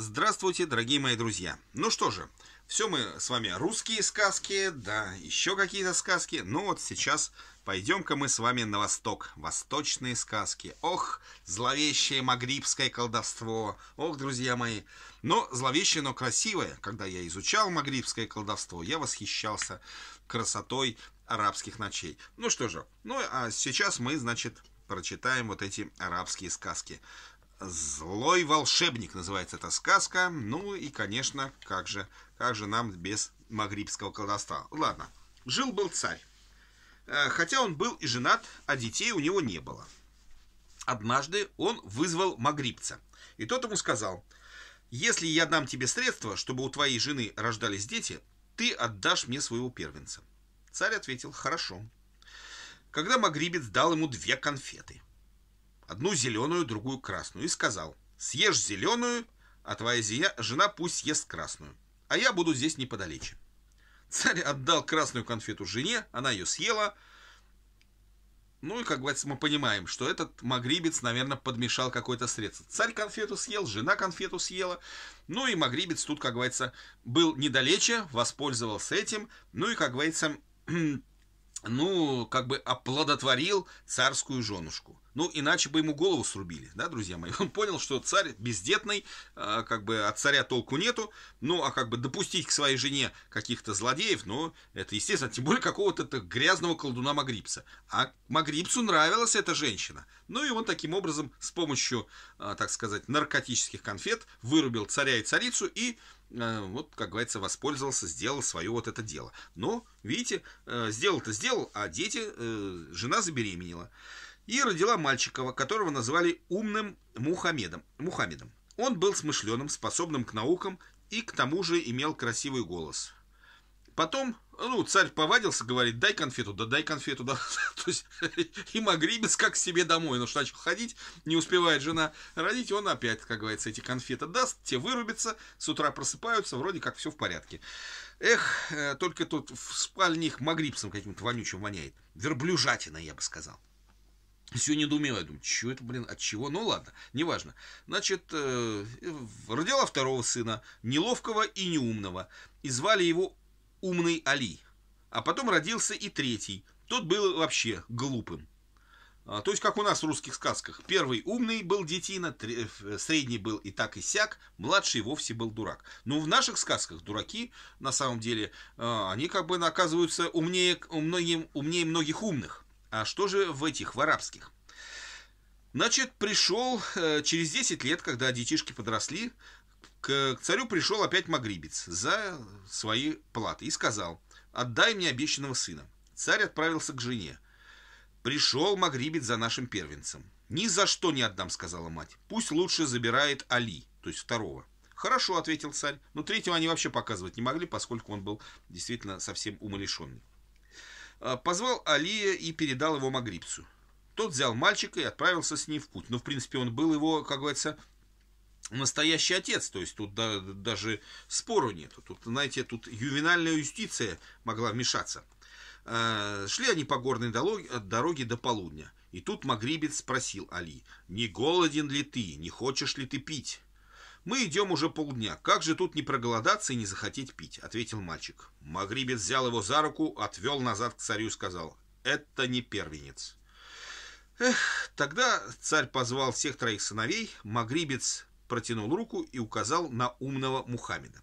Здравствуйте, дорогие мои друзья. Ну что же, все мы с вами русские сказки, да, еще какие-то сказки. Ну вот сейчас пойдем-ка мы с вами на восток. Восточные сказки. Ох, зловещее магрибское колдовство. Ох, друзья мои. Но зловещее, но красивое. Когда я изучал магрибское колдовство, я восхищался красотой арабских ночей. Ну что же, ну а сейчас мы, значит, прочитаем вот эти арабские сказки. Злой волшебник называется эта сказка. Ну и, конечно, как же, как же нам без магрибского колдовства. Ладно, жил-был царь. Э, хотя он был и женат, а детей у него не было. Однажды он вызвал магрибца. И тот ему сказал, если я дам тебе средства, чтобы у твоей жены рождались дети, ты отдашь мне своего первенца. Царь ответил, хорошо. Когда магрибец дал ему две конфеты – одну зеленую, другую красную, и сказал, съешь зеленую, а твоя зия, жена пусть съест красную, а я буду здесь неподалече. Царь отдал красную конфету жене, она ее съела, ну и, как говорится, мы понимаем, что этот магрибец, наверное, подмешал какое-то средство. Царь конфету съел, жена конфету съела. Ну и магрибец тут, как говорится, был недалече, воспользовался этим. Ну и, как говорится, ну, как бы оплодотворил царскую женушку. Ну, иначе бы ему голову срубили, да, друзья мои. Он понял, что царь бездетный, а, как бы от царя толку нету. Ну, а как бы допустить к своей жене каких-то злодеев, ну, это естественно, тем более какого-то грязного колдуна Магрипса. А Магрипсу нравилась эта женщина. Ну, и он таким образом с помощью, а, так сказать, наркотических конфет вырубил царя и царицу и а, вот, как говорится, воспользовался, сделал свое вот это дело. Но, видите, э, сделал-то сделал, а дети, э, жена забеременела и родила мальчика, которого назвали умным Мухаммедом. Мухаммедом. Он был смышленым, способным к наукам и к тому же имел красивый голос. Потом, ну, царь повадился, говорит, дай конфету, да дай конфету, да. То есть, и Магрибец как к себе домой, ну что, начал ходить, не успевает жена родить, он опять, как говорится, эти конфеты даст, те вырубятся, с утра просыпаются, вроде как все в порядке. Эх, э, только тут в спальне их Магрибцем каким-то вонючим воняет. Верблюжатина, я бы сказал все я думаю, что это, блин, от чего? Ну ладно, неважно. Значит, э, родила второго сына, неловкого и неумного, и звали его Умный Али. А потом родился и третий, тот был вообще глупым. А, то есть, как у нас в русских сказках. Первый умный был детина, э, средний был и так и сяк, младший вовсе был дурак. Но в наших сказках дураки, на самом деле, а, они как бы оказываются умнее, умнее, умнее многих умных. А что же в этих, в арабских? Значит, пришел э, через 10 лет, когда детишки подросли, к царю пришел опять магрибец за свои платы и сказал, отдай мне обещанного сына. Царь отправился к жене. Пришел магрибец за нашим первенцем. Ни за что не отдам, сказала мать. Пусть лучше забирает Али, то есть второго. Хорошо, ответил царь, но третьего они вообще показывать не могли, поскольку он был действительно совсем умалишенный. А, позвал Алия и передал его Магрибцу. Тот взял мальчика и отправился с ним в путь. Ну, в принципе, он был его, как говорится, настоящий отец, то есть тут да, даже спору нету. Тут, знаете, тут ювенальная юстиция могла вмешаться. А, шли они по горной дороге, а, дороге до полудня. И тут Магрибец спросил Али, «Не голоден ли ты? Не хочешь ли ты пить?» «Мы идем уже полдня. Как же тут не проголодаться и не захотеть пить?» — ответил мальчик. Магрибец взял его за руку, отвел назад к царю и сказал, «Это не первенец». Эх, тогда царь позвал всех троих сыновей, Магрибец протянул руку и указал на умного Мухаммеда.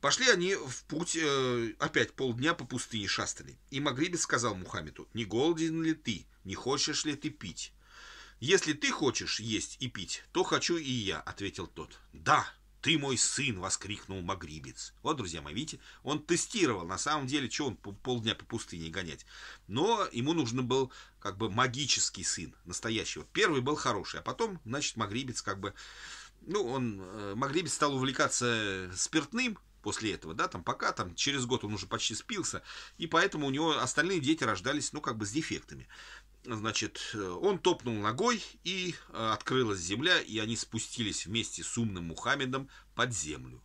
Пошли они в путь, э, опять полдня по пустыне шастали. И Магрибец сказал Мухаммеду, «Не голоден ли ты? Не хочешь ли ты пить?» «Если ты хочешь есть и пить, то хочу и я», — ответил тот. «Да, ты мой сын!» — воскликнул Магрибец. Вот, друзья мои, видите, он тестировал, на самом деле, что он полдня по пустыне гонять. Но ему нужен был как бы магический сын настоящего. Первый был хороший, а потом, значит, Магрибец как бы... Ну, он, э, Магрибец стал увлекаться спиртным, после этого, да, там пока там через год он уже почти спился, и поэтому у него остальные дети рождались, ну, как бы с дефектами значит, э, он топнул ногой, и э, открылась земля, и они спустились вместе с умным Мухаммедом под землю.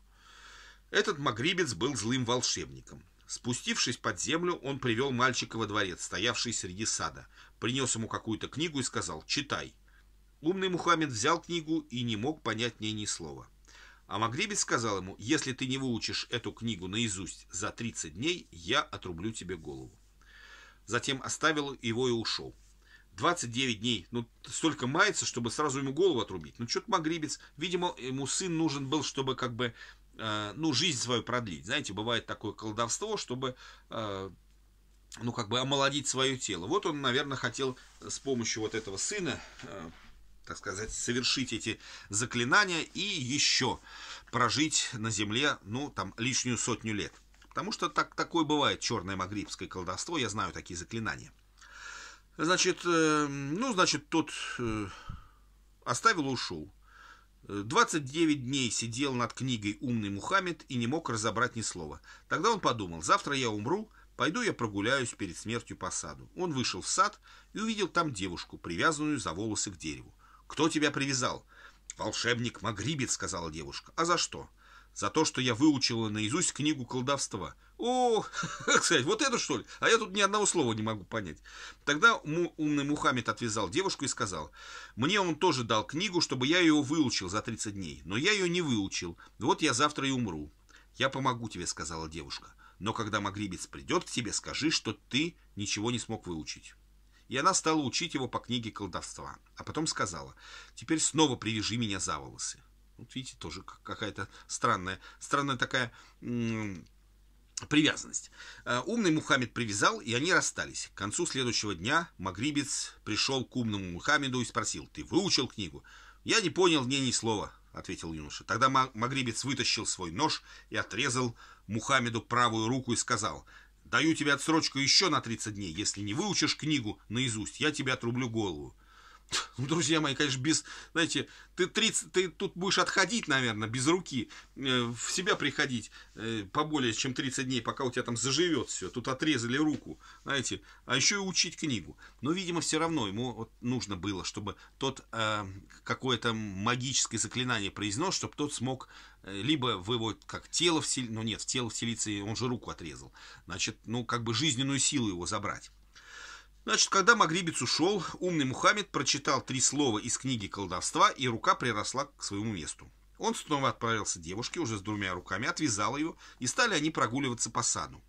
Этот магрибец был злым волшебником. Спустившись под землю, он привел мальчика во дворец, стоявший среди сада, принес ему какую-то книгу и сказал «Читай». Умный Мухаммед взял книгу и не мог понять в ней ни слова. А Магрибец сказал ему, если ты не выучишь эту книгу наизусть за 30 дней, я отрублю тебе голову. Затем оставил его и ушел. 29 дней. Ну, столько мается, чтобы сразу ему голову отрубить. Ну, что-то Магрибец. Видимо, ему сын нужен был, чтобы как бы, э, ну, жизнь свою продлить. Знаете, бывает такое колдовство, чтобы, э, ну, как бы омолодить свое тело. Вот он, наверное, хотел с помощью вот этого сына, э, так сказать, совершить эти заклинания и еще прожить на земле, ну, там, лишнюю сотню лет. Потому что так, такое бывает черное магрибское колдовство, я знаю такие заклинания. Значит, эм, ну, значит, тот э, оставил и ушел. 29 э, дней сидел над книгой «Умный Мухаммед» и не мог разобрать ни слова. Тогда он подумал, завтра я умру, пойду я прогуляюсь перед смертью по саду. Он вышел в сад и увидел там девушку, привязанную за волосы к дереву. «Кто тебя привязал?» «Волшебник Магрибит», — сказала девушка. «А за что?» за то, что я выучила наизусть книгу колдовства. О, кстати, вот это что ли? А я тут ни одного слова не могу понять. Тогда умный Мухаммед отвязал девушку и сказал, мне он тоже дал книгу, чтобы я ее выучил за 30 дней, но я ее не выучил, вот я завтра и умру. Я помогу тебе, сказала девушка, но когда Магрибец придет к тебе, скажи, что ты ничего не смог выучить. И она стала учить его по книге колдовства, а потом сказала, теперь снова привяжи меня за волосы. Вот видите, тоже какая-то странная, странная такая привязанность. Э, умный Мухаммед привязал, и они расстались. К концу следующего дня Магрибец пришел к умному Мухаммеду и спросил, «Ты выучил книгу?» «Я не понял ни ни слова», — ответил юноша. Тогда Магрибец вытащил свой нож и отрезал Мухаммеду правую руку и сказал, «Даю тебе отсрочку еще на 30 дней. Если не выучишь книгу наизусть, я тебе отрублю голову». Ну, друзья мои, конечно, без, знаете, ты 30, ты тут будешь отходить, наверное, без руки, э, в себя приходить э, поболее, чем 30 дней, пока у тебя там заживет все. Тут отрезали руку, знаете, а еще и учить книгу. Но, видимо, все равно ему вот нужно было, чтобы тот э, какое-то магическое заклинание произнес, чтобы тот смог э, либо в его как тело вселиться, ну нет, в тело вселиться, он же руку отрезал. Значит, ну как бы жизненную силу его забрать. Значит, когда Магрибец ушел, умный Мухаммед прочитал три слова из книги колдовства, и рука приросла к своему месту. Он снова отправился к девушке, уже с двумя руками, отвязал ее, и стали они прогуливаться по сану.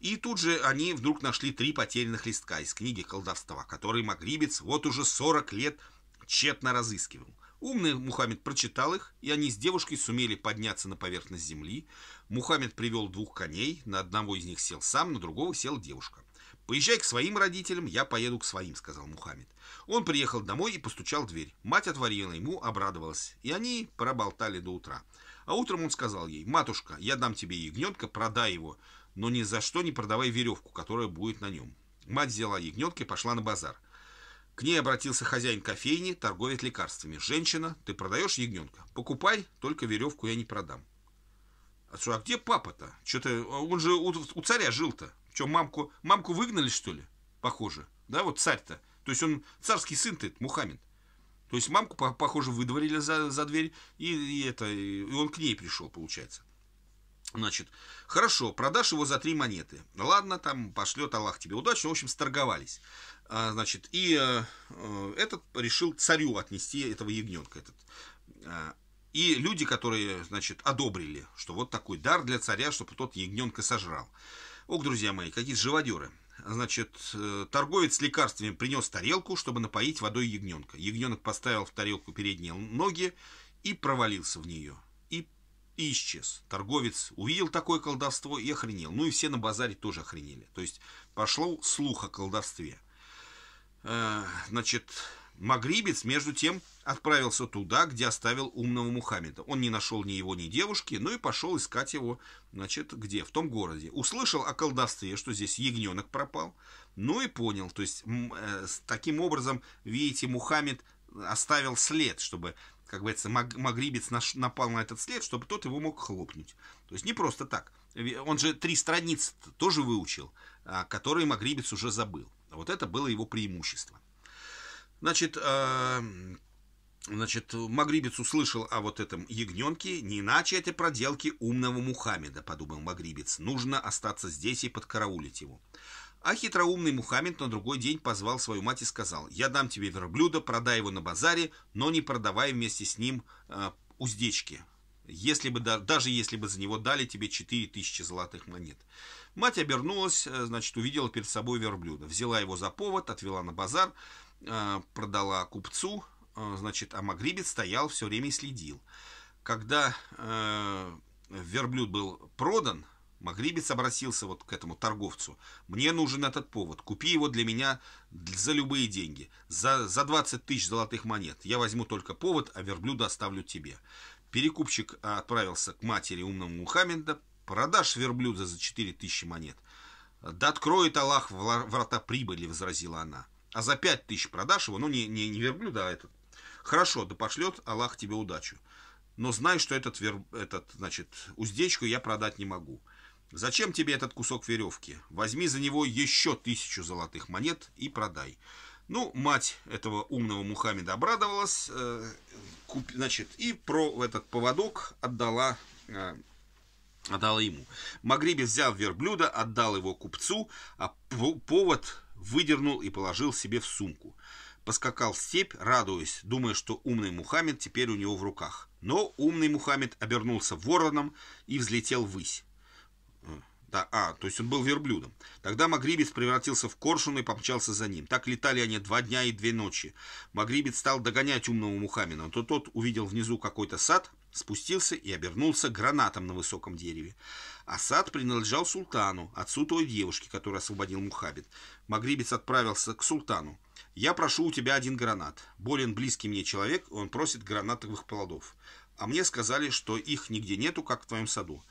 И тут же они вдруг нашли три потерянных листка из книги колдовства, которые Магрибец вот уже 40 лет тщетно разыскивал. Умный Мухаммед прочитал их, и они с девушкой сумели подняться на поверхность земли. Мухаммед привел двух коней, на одного из них сел сам, на другого сел девушка. «Поезжай к своим родителям, я поеду к своим», — сказал Мухаммед. Он приехал домой и постучал в дверь. Мать отворила ему, обрадовалась, и они проболтали до утра. А утром он сказал ей, «Матушка, я дам тебе ягненка, продай его, но ни за что не продавай веревку, которая будет на нем». Мать взяла ягненка и пошла на базар. К ней обратился хозяин кофейни, торговец лекарствами. «Женщина, ты продаешь ягненка? Покупай, только веревку я не продам». «А, что, а где папа-то? Что-то он же у, у царя жил-то». Что, мамку, мамку выгнали, что ли? Похоже. Да, вот царь-то. То есть он царский сын-то, Мухаммед. То есть мамку, похоже, выдворили за, за дверь, и, и, это, и он к ней пришел, получается. Значит, хорошо, продашь его за три монеты. Ладно, там пошлет Аллах тебе удачи. В общем, сторговались. А, значит, и э, э этот решил царю отнести этого ягненка. Этот. А, и люди, которые, значит, одобрили, что вот такой дар для царя, чтобы тот ягненка сожрал. Ох, друзья мои, какие живодеры. Значит, э, торговец лекарствами принес тарелку, чтобы напоить водой ягненка. Ягненок поставил в тарелку передние ноги и провалился в нее. И, и исчез. Торговец увидел такое колдовство и охренел. Ну и все на базаре тоже охренели. То есть, пошло слух о колдовстве. Э, значит, Магрибец, между тем, отправился туда, где оставил умного Мухаммеда. Он не нашел ни его, ни девушки, ну и пошел искать его, значит, где? В том городе. Услышал о колдовстве, что здесь ягненок пропал, ну и понял. То есть, э, таким образом, видите, Мухаммед оставил след, чтобы, как говорится, маг, Магрибец наш, напал на этот след, чтобы тот его мог хлопнуть. То есть, не просто так. Он же три страницы -то тоже выучил, а, которые Магрибец уже забыл. Вот это было его преимущество. Значит, э, значит, Магрибец услышал о вот этом ягненке, не иначе это проделки умного Мухаммеда, подумал Магрибец. Нужно остаться здесь и подкараулить его. А хитроумный Мухаммед на другой день позвал свою мать и сказал, «Я дам тебе верблюда, продай его на базаре, но не продавай вместе с ним э, уздечки, если бы, даже если бы за него дали тебе 4000 золотых монет. Мать обернулась, э, значит, увидела перед собой верблюда, взяла его за повод, отвела на базар, Э, продала купцу, э, значит, а Магрибец стоял все время и следил. Когда э, верблюд был продан, Магрибец обратился вот к этому торговцу. Мне нужен этот повод. Купи его для меня за любые деньги. За, за 20 тысяч золотых монет. Я возьму только повод, а верблюда оставлю тебе. Перекупщик отправился к матери умного Мухаммеда. Продашь верблюда за 4 тысячи монет. Да откроет Аллах врата прибыли, возразила она а за 5 тысяч продашь его, ну не, не, не верблюда, а этот. Хорошо, да пошлет Аллах тебе удачу. Но знай, что этот, вер... этот значит, уздечку я продать не могу. Зачем тебе этот кусок веревки? Возьми за него еще тысячу золотых монет и продай. Ну, мать этого умного Мухаммеда обрадовалась, э, куп, значит, и про этот поводок отдала, э, отдала ему. Магрибе взял верблюда, отдал его купцу, а повод выдернул и положил себе в сумку. Поскакал в степь, радуясь, думая, что умный Мухаммед теперь у него в руках. Но умный Мухаммед обернулся вороном и взлетел ввысь. Э, да, а, то есть он был верблюдом. Тогда Магрибец превратился в коршун и помчался за ним. Так летали они два дня и две ночи. Магрибец стал догонять умного Мухаммеда, то тот увидел внизу какой-то сад, спустился и обернулся гранатом на высоком дереве. Асад принадлежал султану, отцу той девушки, которую освободил Мухаббит. Магрибец отправился к султану. «Я прошу у тебя один гранат. Болен близкий мне человек, он просит гранатовых плодов. А мне сказали, что их нигде нету, как в твоем саду».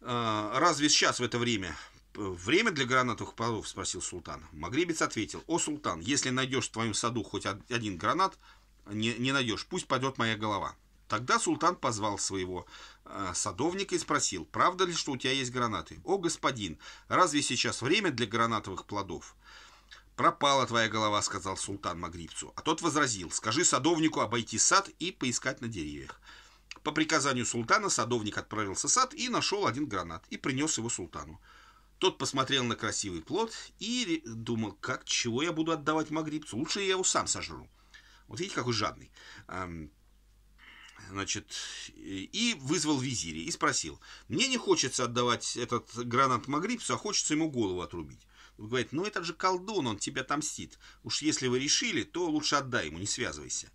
«А, «Разве сейчас, в это время?» «Время для гранатовых плодов?» – спросил султан. Магрибец ответил. «О, султан, если найдешь в твоем саду хоть один гранат, не, не найдешь, пусть падет моя голова». Тогда султан позвал своего э, садовника и спросил, правда ли, что у тебя есть гранаты? О, господин, разве сейчас время для гранатовых плодов? «Пропала твоя голова», — сказал султан Магрибцу. А тот возразил, «Скажи садовнику обойти сад и поискать на деревьях». По приказанию султана садовник отправился в сад и нашел один гранат и принес его султану. Тот посмотрел на красивый плод и думал, как, чего я буду отдавать Магрибцу? Лучше я его сам сожру. Вот видите, какой жадный значит, и вызвал визири и спросил, мне не хочется отдавать этот гранат Магрибсу, а хочется ему голову отрубить. Он говорит, ну этот же колдун, он тебя отомстит. Уж если вы решили, то лучше отдай ему, не связывайся.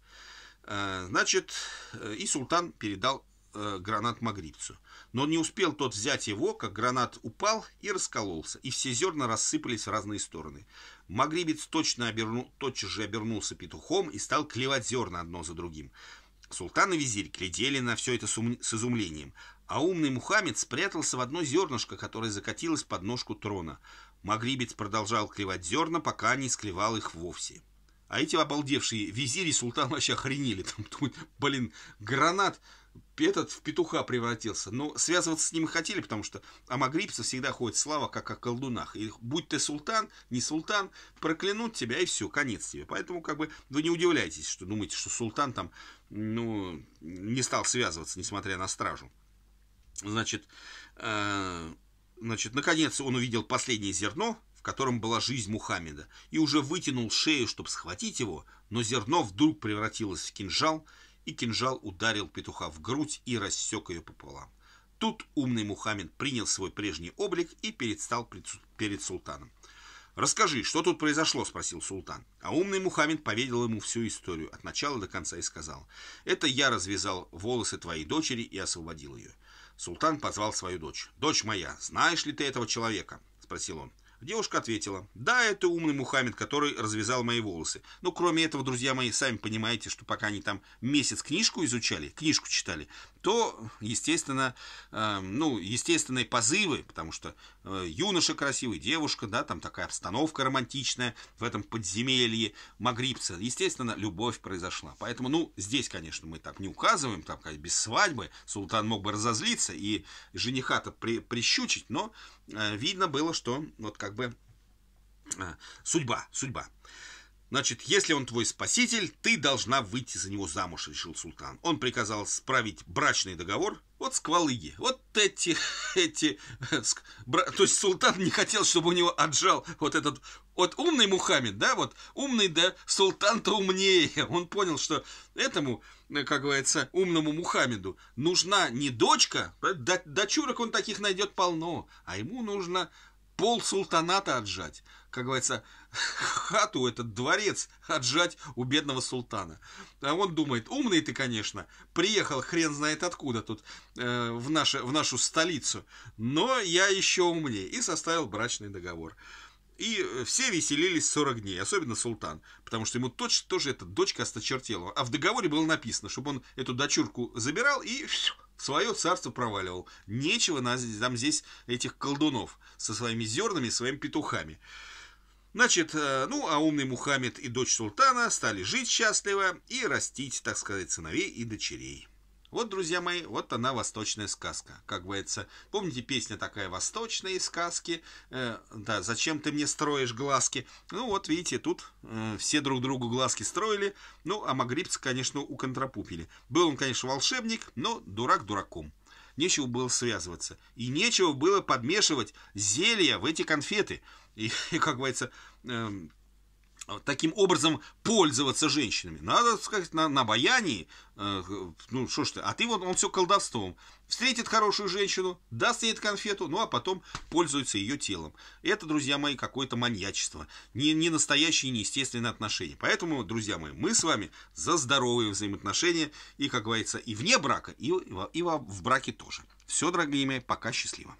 Э, значит, э, и султан передал э, гранат Магрибцу. Но не успел тот взять его, как гранат упал и раскололся, и все зерна рассыпались в разные стороны. Магрибец точно оберну, тотчас же обернулся петухом и стал клевать зерна одно за другим. Султан и визирь глядели на все это с, изумлением, а умный Мухаммед спрятался в одно зернышко, которое закатилось под ножку трона. Магрибец продолжал клевать зерна, пока не склевал их вовсе. А эти обалдевшие визири султан вообще охренели. Там, блин, гранат этот в петуха превратился. Но связываться с ним хотели, потому что о Магрибце всегда ходит слава, как о колдунах. И будь ты султан, не султан, проклянут тебя, и все, конец тебе. Поэтому, как бы, вы не удивляйтесь, что думаете, что султан там, ну, не стал связываться, несмотря на стражу. Значит, э, значит, наконец он увидел последнее зерно, в котором была жизнь Мухаммеда, и уже вытянул шею, чтобы схватить его, но зерно вдруг превратилось в кинжал, и кинжал ударил петуха в грудь и рассек ее пополам. Тут умный Мухаммед принял свой прежний облик и перестал перед султаном. «Расскажи, что тут произошло?» – спросил султан. А умный Мухаммед поведал ему всю историю от начала до конца и сказал, «Это я развязал волосы твоей дочери и освободил ее». Султан позвал свою дочь. «Дочь моя, знаешь ли ты этого человека?» – спросил он. Девушка ответила, да, это умный Мухаммед, который развязал мои волосы. Но кроме этого, друзья мои, сами понимаете, что пока они там месяц книжку изучали, книжку читали, то, естественно, э, ну, естественные позывы, потому что э, юноша красивый, девушка, да, там такая обстановка романтичная в этом подземелье Магрибца, естественно, любовь произошла. Поэтому, ну, здесь, конечно, мы так не указываем, там, конечно, без свадьбы султан мог бы разозлиться и жениха-то при, прищучить, но э, видно было, что вот как бы э, судьба, судьба. Значит, если он твой спаситель, ты должна выйти за него замуж, решил султан. Он приказал справить брачный договор. Вот сквалыги, вот эти, эти... То есть султан не хотел, чтобы у него отжал вот этот... Вот умный Мухаммед, да, вот умный, да, султан-то умнее. Он понял, что этому, как говорится, умному Мухаммеду нужна не дочка, да дочурок он таких найдет полно, а ему нужно пол султаната отжать. Как говорится, хату, этот дворец отжать у бедного султана. А он думает, умный ты, конечно, приехал хрен знает откуда тут, э, в, наше, в нашу столицу, но я еще умнее. И составил брачный договор. И все веселились 40 дней, особенно султан, потому что ему точно тоже эта дочка осточертела. А в договоре было написано, чтобы он эту дочурку забирал и свое царство проваливал. Нечего нас, там здесь этих колдунов со своими зернами, своими петухами. Значит, э, ну, а умный Мухаммед и дочь султана стали жить счастливо и растить, так сказать, сыновей и дочерей. Вот, друзья мои, вот она восточная сказка. Как говорится, помните песня такая «Восточные сказки»? Э, да, «Зачем ты мне строишь глазки?» Ну вот, видите, тут э, все друг другу глазки строили. Ну, а Магрибца, конечно, у уконтрапупили. Был он, конечно, волшебник, но дурак дураком. Нечего было связываться. И нечего было подмешивать зелья в эти конфеты. И, и как говорится... Э, таким образом пользоваться женщинами. Надо, сказать, на, на баяне, э, ну, что ж ты, а ты вот, он все колдовством. Встретит хорошую женщину, даст ей эту конфету, ну, а потом пользуется ее телом. Это, друзья мои, какое-то маньячество. Не, не настоящие, неестественные отношения. Поэтому, друзья мои, мы с вами за здоровые взаимоотношения и, как говорится, и вне брака, и, и, и в браке тоже. Все, дорогие мои, пока, счастливо.